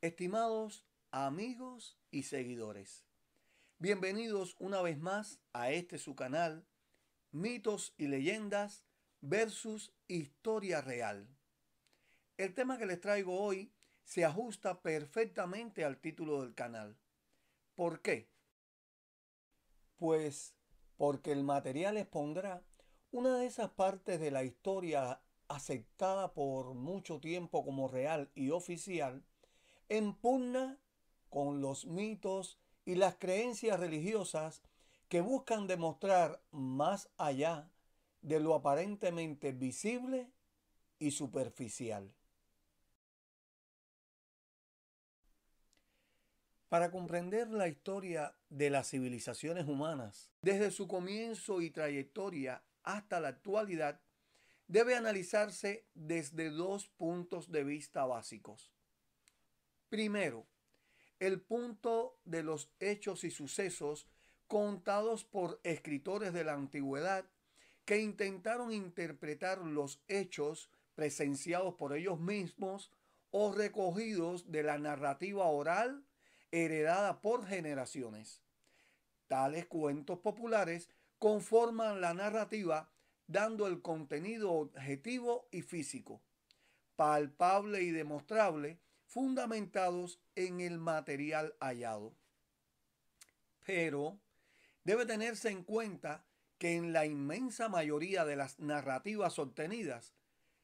Estimados amigos y seguidores, bienvenidos una vez más a este su canal, Mitos y Leyendas versus Historia Real. El tema que les traigo hoy se ajusta perfectamente al título del canal. ¿Por qué? Pues porque el material expondrá una de esas partes de la historia aceptada por mucho tiempo como real y oficial, en pugna con los mitos y las creencias religiosas que buscan demostrar más allá de lo aparentemente visible y superficial. Para comprender la historia de las civilizaciones humanas, desde su comienzo y trayectoria hasta la actualidad, debe analizarse desde dos puntos de vista básicos. Primero, el punto de los hechos y sucesos contados por escritores de la antigüedad que intentaron interpretar los hechos presenciados por ellos mismos o recogidos de la narrativa oral heredada por generaciones. Tales cuentos populares conforman la narrativa dando el contenido objetivo y físico, palpable y demostrable fundamentados en el material hallado. Pero debe tenerse en cuenta que en la inmensa mayoría de las narrativas obtenidas,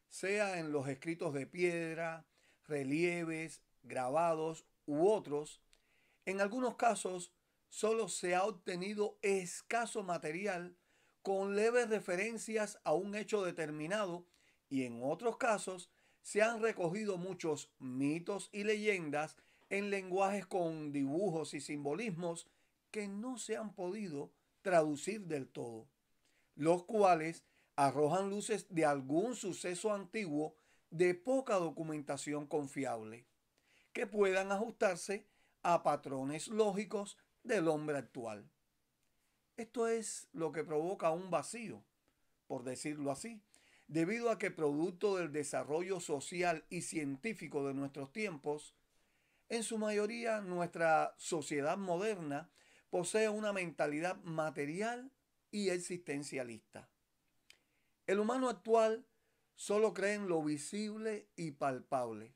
sea en los escritos de piedra, relieves, grabados u otros, en algunos casos solo se ha obtenido escaso material con leves referencias a un hecho determinado y en otros casos se han recogido muchos mitos y leyendas en lenguajes con dibujos y simbolismos que no se han podido traducir del todo, los cuales arrojan luces de algún suceso antiguo de poca documentación confiable, que puedan ajustarse a patrones lógicos del hombre actual. Esto es lo que provoca un vacío, por decirlo así, debido a que producto del desarrollo social y científico de nuestros tiempos, en su mayoría nuestra sociedad moderna posee una mentalidad material y existencialista. El humano actual solo cree en lo visible y palpable.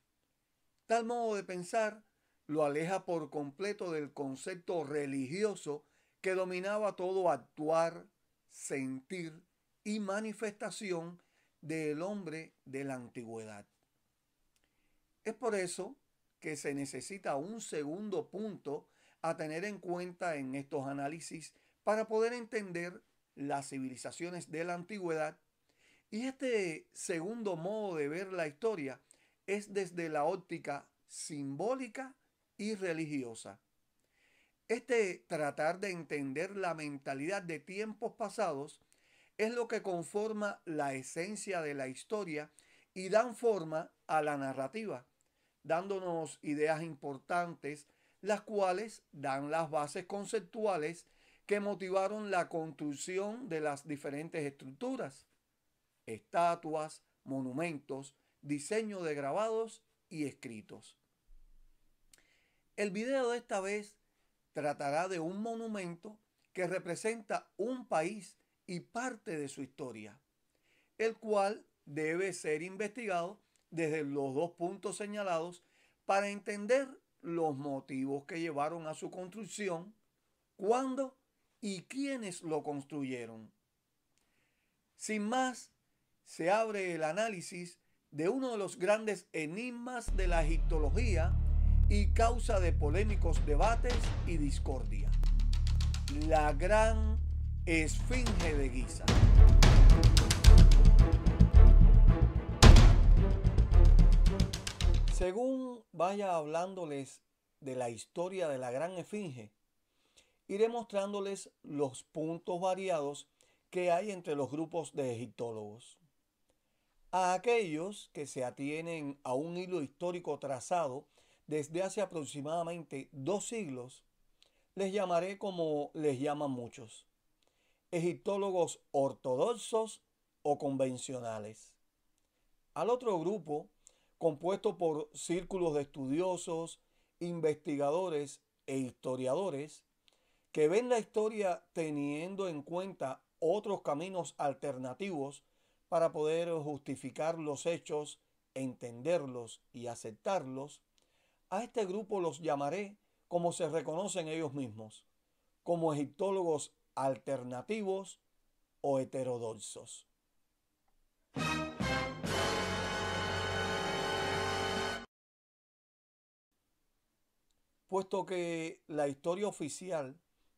Tal modo de pensar lo aleja por completo del concepto religioso que dominaba todo actuar, sentir y manifestación del hombre de la antigüedad. Es por eso que se necesita un segundo punto a tener en cuenta en estos análisis para poder entender las civilizaciones de la antigüedad. Y este segundo modo de ver la historia es desde la óptica simbólica y religiosa. Este tratar de entender la mentalidad de tiempos pasados es lo que conforma la esencia de la historia y dan forma a la narrativa, dándonos ideas importantes, las cuales dan las bases conceptuales que motivaron la construcción de las diferentes estructuras, estatuas, monumentos, diseño de grabados y escritos. El video de esta vez tratará de un monumento que representa un país y parte de su historia, el cual debe ser investigado desde los dos puntos señalados para entender los motivos que llevaron a su construcción, cuándo y quiénes lo construyeron. Sin más, se abre el análisis de uno de los grandes enigmas de la egiptología y causa de polémicos debates y discordia. La gran Esfinge de Guisa. Según vaya hablándoles de la historia de la gran esfinge, iré mostrándoles los puntos variados que hay entre los grupos de egiptólogos. A aquellos que se atienen a un hilo histórico trazado desde hace aproximadamente dos siglos, les llamaré como les llaman muchos, egiptólogos ortodoxos o convencionales. Al otro grupo, compuesto por círculos de estudiosos, investigadores e historiadores, que ven la historia teniendo en cuenta otros caminos alternativos para poder justificar los hechos, entenderlos y aceptarlos, a este grupo los llamaré como se reconocen ellos mismos, como egiptólogos alternativos o heterodoxos. Puesto que la historia oficial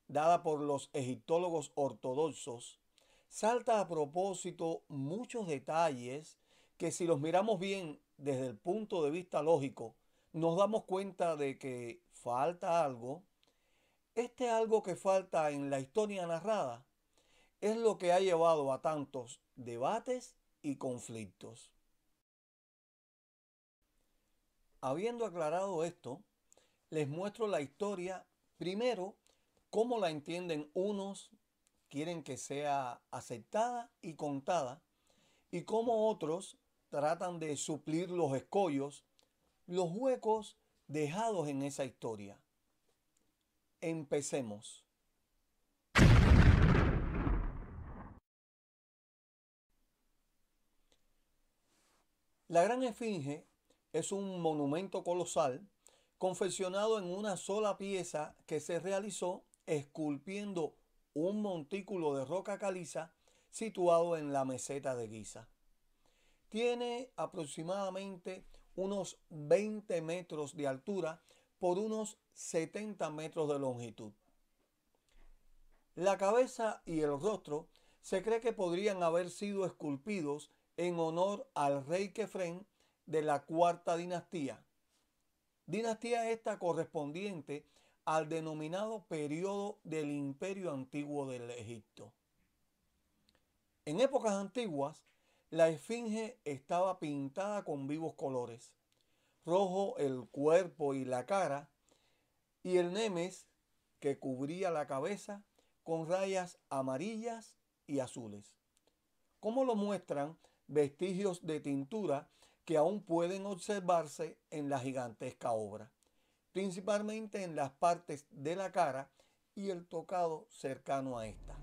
dada por los egiptólogos ortodoxos salta a propósito muchos detalles que si los miramos bien desde el punto de vista lógico, nos damos cuenta de que falta algo este algo que falta en la historia narrada es lo que ha llevado a tantos debates y conflictos. Habiendo aclarado esto, les muestro la historia primero, cómo la entienden unos, quieren que sea aceptada y contada, y cómo otros tratan de suplir los escollos, los huecos dejados en esa historia. Empecemos. La Gran Esfinge es un monumento colosal confeccionado en una sola pieza que se realizó esculpiendo un montículo de roca caliza situado en la meseta de Guisa. Tiene aproximadamente unos 20 metros de altura por unos 70 metros de longitud. La cabeza y el rostro se cree que podrían haber sido esculpidos en honor al rey Kefren de la cuarta dinastía. Dinastía esta correspondiente al denominado periodo del imperio antiguo del Egipto. En épocas antiguas, la esfinge estaba pintada con vivos colores. Rojo el cuerpo y la cara, y el nemes que cubría la cabeza con rayas amarillas y azules. Como lo muestran vestigios de tintura que aún pueden observarse en la gigantesca obra, principalmente en las partes de la cara y el tocado cercano a esta.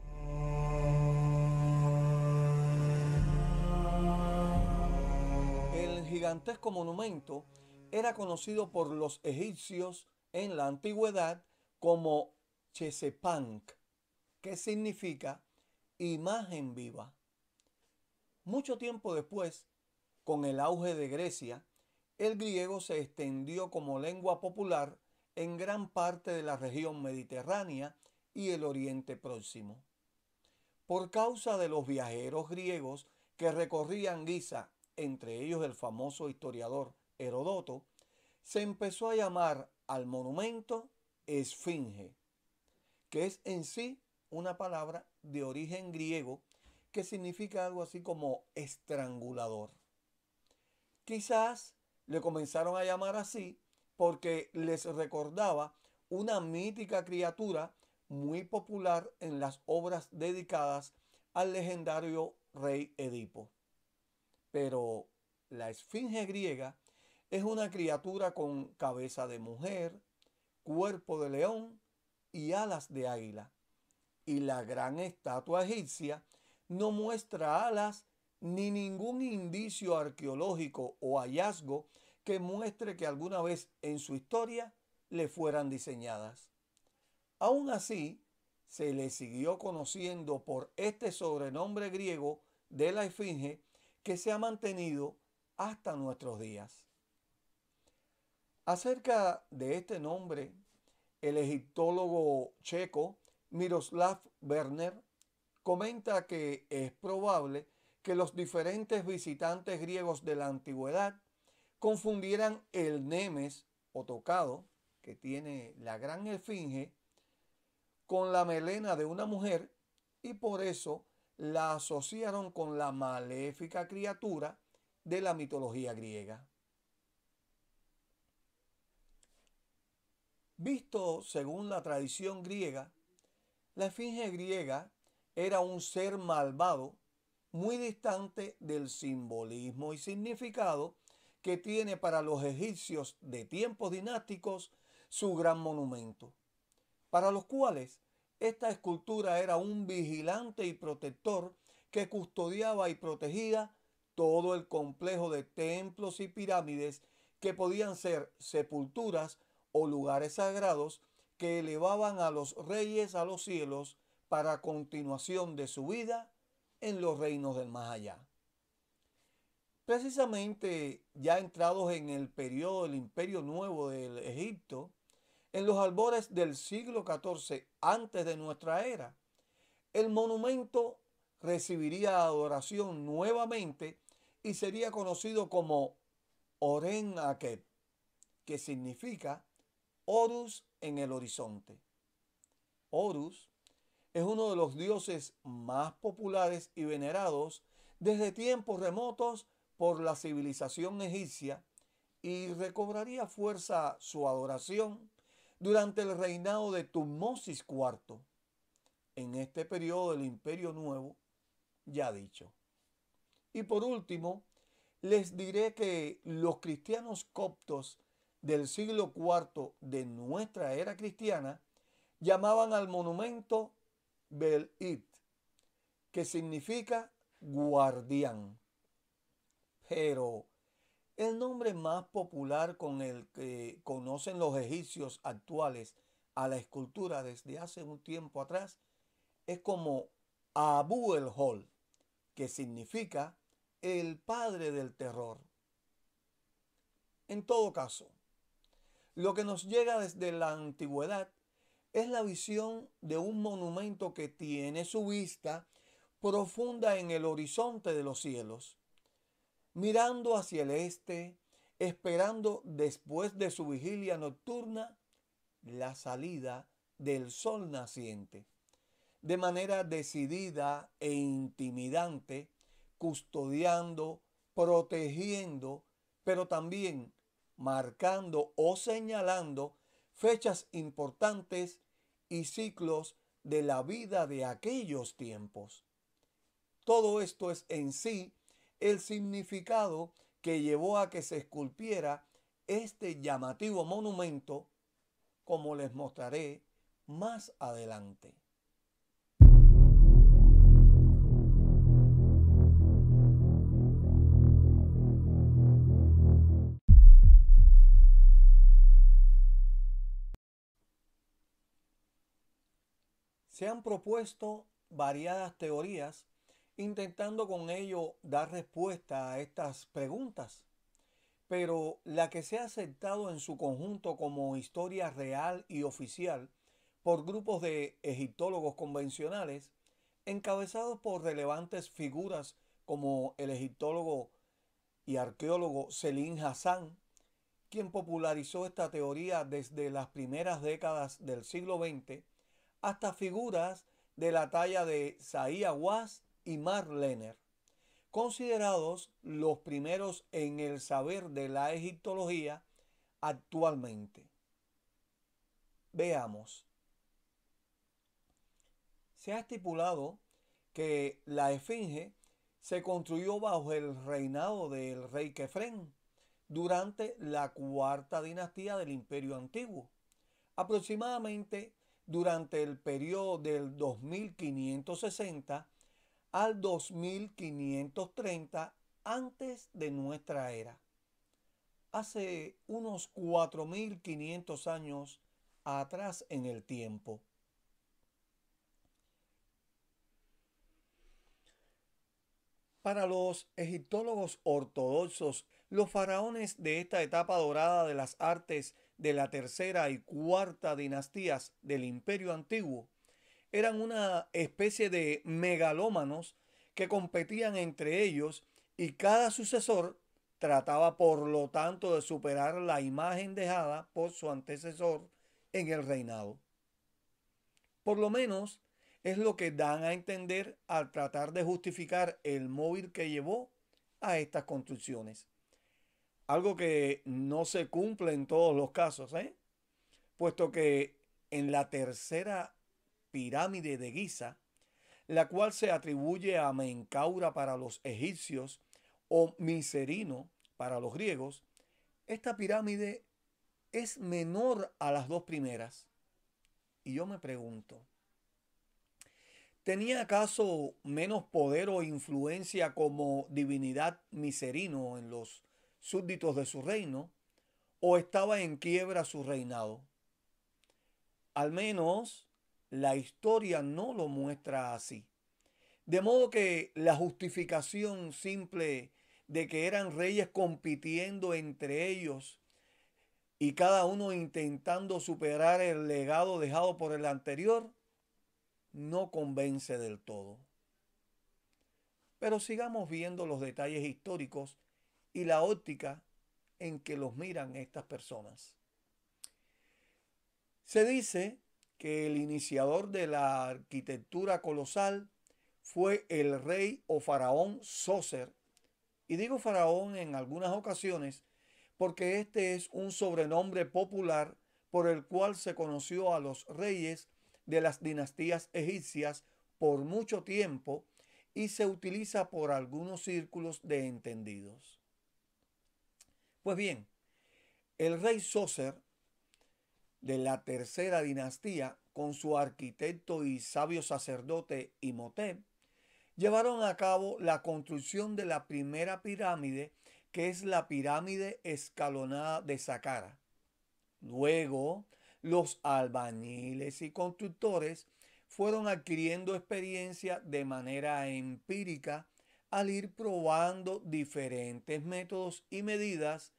El gigantesco monumento era conocido por los egipcios en la antigüedad como Chesepank, que significa imagen viva. Mucho tiempo después, con el auge de Grecia, el griego se extendió como lengua popular en gran parte de la región mediterránea y el Oriente Próximo. Por causa de los viajeros griegos que recorrían Giza, entre ellos el famoso historiador Herodoto, se empezó a llamar al monumento Esfinge, que es en sí una palabra de origen griego que significa algo así como estrangulador. Quizás le comenzaron a llamar así porque les recordaba una mítica criatura muy popular en las obras dedicadas al legendario rey Edipo. Pero la esfinge griega es una criatura con cabeza de mujer, cuerpo de león y alas de águila. Y la gran estatua egipcia no muestra alas ni ningún indicio arqueológico o hallazgo que muestre que alguna vez en su historia le fueran diseñadas. Aún así, se le siguió conociendo por este sobrenombre griego de la Esfinge que se ha mantenido hasta nuestros días. Acerca de este nombre, el egiptólogo checo Miroslav Werner comenta que es probable que los diferentes visitantes griegos de la antigüedad confundieran el nemes o tocado, que tiene la gran esfinge, con la melena de una mujer y por eso la asociaron con la maléfica criatura de la mitología griega. Visto según la tradición griega, la esfinge griega era un ser malvado muy distante del simbolismo y significado que tiene para los egipcios de tiempos dinásticos su gran monumento, para los cuales esta escultura era un vigilante y protector que custodiaba y protegía todo el complejo de templos y pirámides que podían ser sepulturas o lugares sagrados que elevaban a los reyes a los cielos para continuación de su vida en los reinos del más allá. Precisamente ya entrados en el periodo del Imperio Nuevo del Egipto, en los albores del siglo XIV antes de nuestra era, el monumento recibiría adoración nuevamente y sería conocido como Oren Aket, que significa Horus en el horizonte. Horus es uno de los dioses más populares y venerados desde tiempos remotos por la civilización egipcia y recobraría fuerza su adoración durante el reinado de Tutmosis IV, en este periodo del Imperio Nuevo, ya dicho. Y por último, les diré que los cristianos coptos del siglo IV de nuestra era cristiana llamaban al monumento Belit, que significa guardián. Pero el nombre más popular con el que conocen los egipcios actuales a la escultura desde hace un tiempo atrás es como Abu el Hol, que significa el padre del terror. En todo caso, lo que nos llega desde la antigüedad es la visión de un monumento que tiene su vista profunda en el horizonte de los cielos, mirando hacia el este, esperando después de su vigilia nocturna la salida del sol naciente. De manera decidida e intimidante, custodiando, protegiendo, pero también marcando o señalando fechas importantes y ciclos de la vida de aquellos tiempos. Todo esto es en sí el significado que llevó a que se esculpiera este llamativo monumento, como les mostraré más adelante. Se han propuesto variadas teorías intentando con ello dar respuesta a estas preguntas, pero la que se ha aceptado en su conjunto como historia real y oficial por grupos de egiptólogos convencionales, encabezados por relevantes figuras como el egiptólogo y arqueólogo Selim Hassan, quien popularizó esta teoría desde las primeras décadas del siglo XX, hasta figuras de la talla de Saí Aguas y mar Lenner, considerados los primeros en el saber de la egiptología actualmente. Veamos. Se ha estipulado que la Esfinge se construyó bajo el reinado del rey Kefren durante la cuarta dinastía del Imperio Antiguo, aproximadamente durante el periodo del 2560 al 2530 antes de nuestra era. Hace unos 4500 años atrás en el tiempo. Para los egiptólogos ortodoxos los faraones de esta etapa dorada de las artes de la tercera y cuarta dinastías del imperio antiguo eran una especie de megalómanos que competían entre ellos y cada sucesor trataba por lo tanto de superar la imagen dejada por su antecesor en el reinado. Por lo menos es lo que dan a entender al tratar de justificar el móvil que llevó a estas construcciones algo que no se cumple en todos los casos, ¿eh? puesto que en la tercera pirámide de Giza, la cual se atribuye a Mencaura para los egipcios o Miserino para los griegos, esta pirámide es menor a las dos primeras. Y yo me pregunto, ¿tenía acaso menos poder o influencia como divinidad Miserino en los súbditos de su reino o estaba en quiebra su reinado. Al menos la historia no lo muestra así. De modo que la justificación simple de que eran reyes compitiendo entre ellos y cada uno intentando superar el legado dejado por el anterior, no convence del todo. Pero sigamos viendo los detalles históricos y la óptica en que los miran estas personas. Se dice que el iniciador de la arquitectura colosal fue el rey o faraón Sócer. Y digo faraón en algunas ocasiones porque este es un sobrenombre popular por el cual se conoció a los reyes de las dinastías egipcias por mucho tiempo y se utiliza por algunos círculos de entendidos. Pues bien, el rey Sócer de la tercera dinastía, con su arquitecto y sabio sacerdote Imhotep, llevaron a cabo la construcción de la primera pirámide, que es la pirámide escalonada de Saqqara. Luego, los albañiles y constructores fueron adquiriendo experiencia de manera empírica al ir probando diferentes métodos y medidas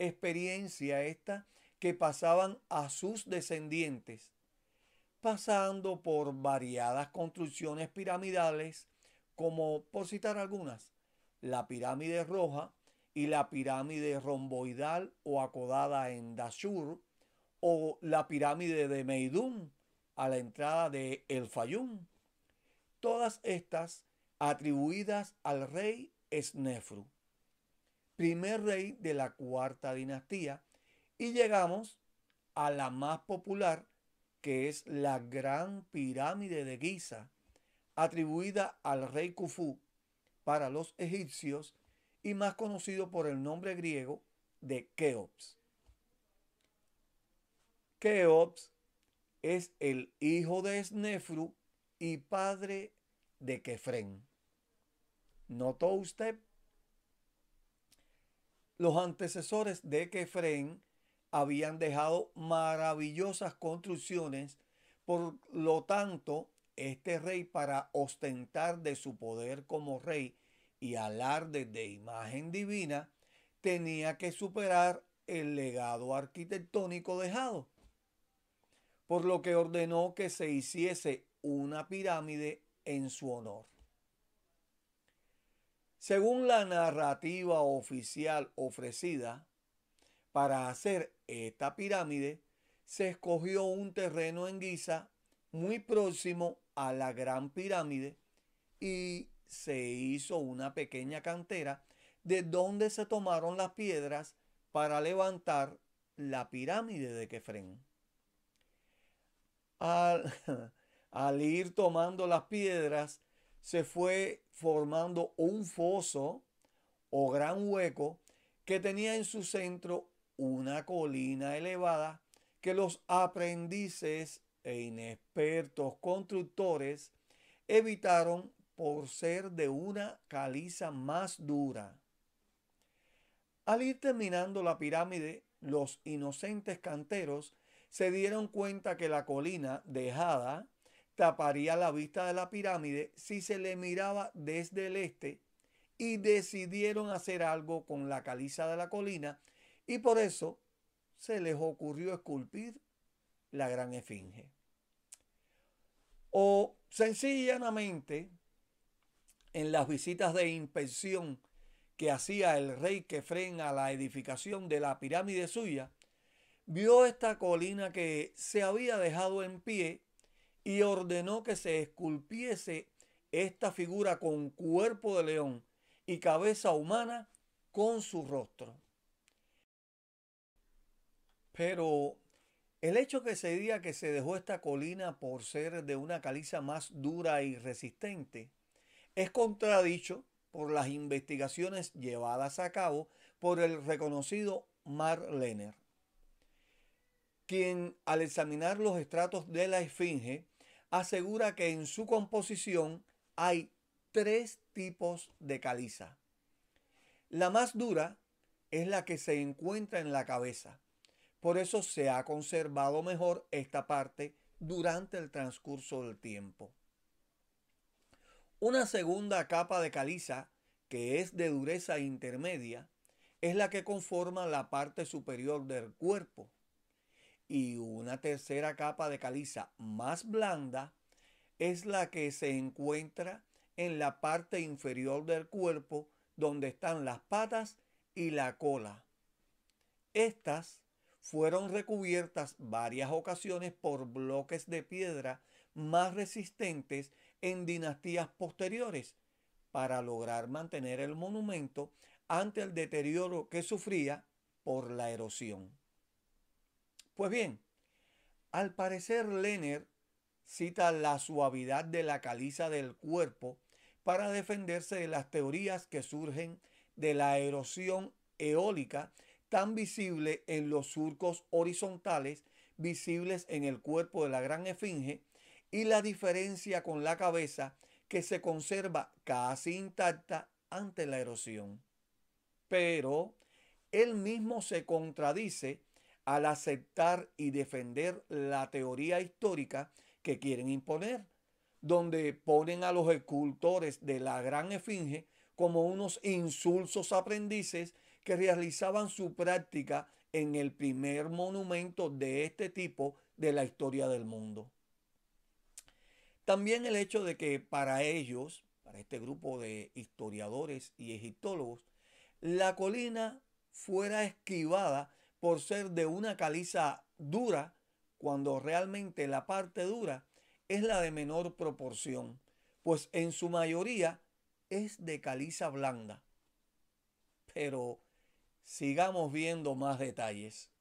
experiencia esta que pasaban a sus descendientes, pasando por variadas construcciones piramidales, como por citar algunas, la pirámide roja y la pirámide romboidal o acodada en Dashur, o la pirámide de Meidum a la entrada de El Fayum. Todas estas atribuidas al rey Snefru primer rey de la cuarta dinastía, y llegamos a la más popular, que es la Gran Pirámide de Giza, atribuida al rey Kufu para los egipcios y más conocido por el nombre griego de Keops. Keops es el hijo de Snefru y padre de Kefren. ¿Notó usted los antecesores de que habían dejado maravillosas construcciones, por lo tanto, este rey para ostentar de su poder como rey y alarde de imagen divina, tenía que superar el legado arquitectónico dejado, por lo que ordenó que se hiciese una pirámide en su honor. Según la narrativa oficial ofrecida, para hacer esta pirámide se escogió un terreno en Giza muy próximo a la Gran Pirámide y se hizo una pequeña cantera de donde se tomaron las piedras para levantar la pirámide de Kefren. al ir tomando las piedras, se fue formando un foso o gran hueco que tenía en su centro una colina elevada que los aprendices e inexpertos constructores evitaron por ser de una caliza más dura. Al ir terminando la pirámide, los inocentes canteros se dieron cuenta que la colina dejada taparía la vista de la pirámide si se le miraba desde el este y decidieron hacer algo con la caliza de la colina y por eso se les ocurrió esculpir la gran esfinge. O sencillamente, en las visitas de inspección que hacía el rey Kefren a la edificación de la pirámide suya, vio esta colina que se había dejado en pie y ordenó que se esculpiese esta figura con cuerpo de león y cabeza humana con su rostro. Pero el hecho que se diga que se dejó esta colina por ser de una caliza más dura y resistente es contradicho por las investigaciones llevadas a cabo por el reconocido Mark Lenner, quien al examinar los estratos de la esfinge asegura que en su composición hay tres tipos de caliza. La más dura es la que se encuentra en la cabeza. Por eso se ha conservado mejor esta parte durante el transcurso del tiempo. Una segunda capa de caliza, que es de dureza intermedia, es la que conforma la parte superior del cuerpo y una tercera capa de caliza más blanda es la que se encuentra en la parte inferior del cuerpo donde están las patas y la cola. Estas fueron recubiertas varias ocasiones por bloques de piedra más resistentes en dinastías posteriores para lograr mantener el monumento ante el deterioro que sufría por la erosión. Pues bien, al parecer Lenner cita la suavidad de la caliza del cuerpo para defenderse de las teorías que surgen de la erosión eólica tan visible en los surcos horizontales visibles en el cuerpo de la gran esfinge y la diferencia con la cabeza que se conserva casi intacta ante la erosión. Pero él mismo se contradice al aceptar y defender la teoría histórica que quieren imponer, donde ponen a los escultores de la gran esfinge como unos insulsos aprendices que realizaban su práctica en el primer monumento de este tipo de la historia del mundo. También el hecho de que para ellos, para este grupo de historiadores y egiptólogos, la colina fuera esquivada por ser de una caliza dura, cuando realmente la parte dura es la de menor proporción, pues en su mayoría es de caliza blanda. Pero sigamos viendo más detalles.